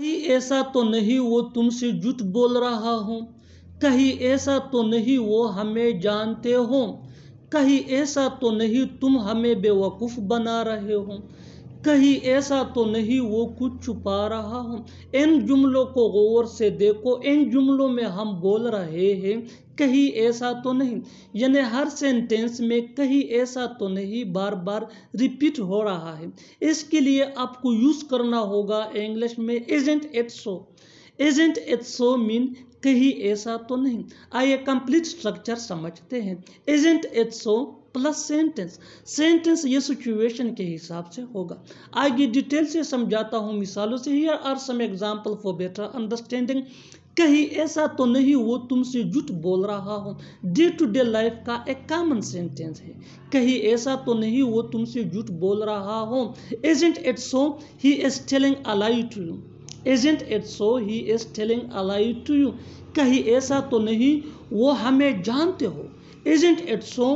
कहीं ऐसा तो नहीं वो तुमसे झूठ बोल रहा हो कहीं ऐसा तो नहीं वो हमें जानते हो कहीं ऐसा तो नहीं तुम हमें बेवकूफ़ बना रहे हो कहीं ऐसा तो नहीं वो कुछ छुपा रहा हूँ इन जुमलों को गौर से देखो इन जुमलों में हम बोल रहे हैं कहीं ऐसा तो नहीं यानी हर सेंटेंस में कहीं ऐसा तो नहीं बार बार रिपीट हो रहा है इसके लिए आपको यूज़ करना होगा इंग्लिश में agent eight so agent as so mean कहीं ऐसा तो नहीं आइए कंप्लीट स्ट्रक्चर समझते हैं agent as so plus sentence sentence ये सिचुएशन के हिसाब से होगा आगे डिटेल से समझाता हूँ मिसालों से here are some example for better understanding कहीं ऐसा तो नहीं वो तुमसे झूठ बोल रहा हो डे टू डे लाइफ का एक कॉमन सेंटेंस है कहीं ऐसा तो नहीं वो तुमसे झूठ बोल रहा हो isn't eight so he is telling a lie to you isn't it so he is telling a lie to you कहीं ऐसा तो नहीं वो हमें जानते हो isn't it so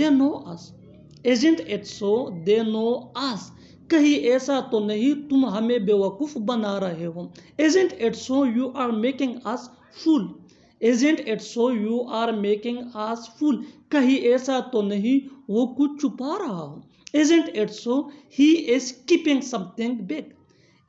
they know us isn't it so they know us कहीं ऐसा तो नहीं तुम हमें बेवकूफ़ बना रहे हो isn't it so you are making us fool isn't it so you are making us fool कहीं ऐसा तो नहीं वो कुछ छुपा रहा हो isn't it so he is keeping something back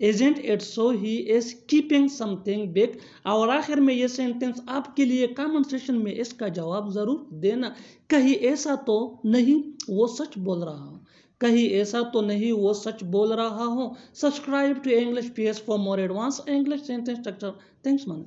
isn't eight so he is keeping something back और आखिर में ये सेंटेंस आपके लिए कमेंट सेशन में इसका जवाब ज़रूर देना कहीं ऐसा तो नहीं वो सच बोल रहा हूँ कहीं ऐसा तो नहीं वो सच बोल रहा हूँ subscribe to English P S for more advance English sentence structure thanks मन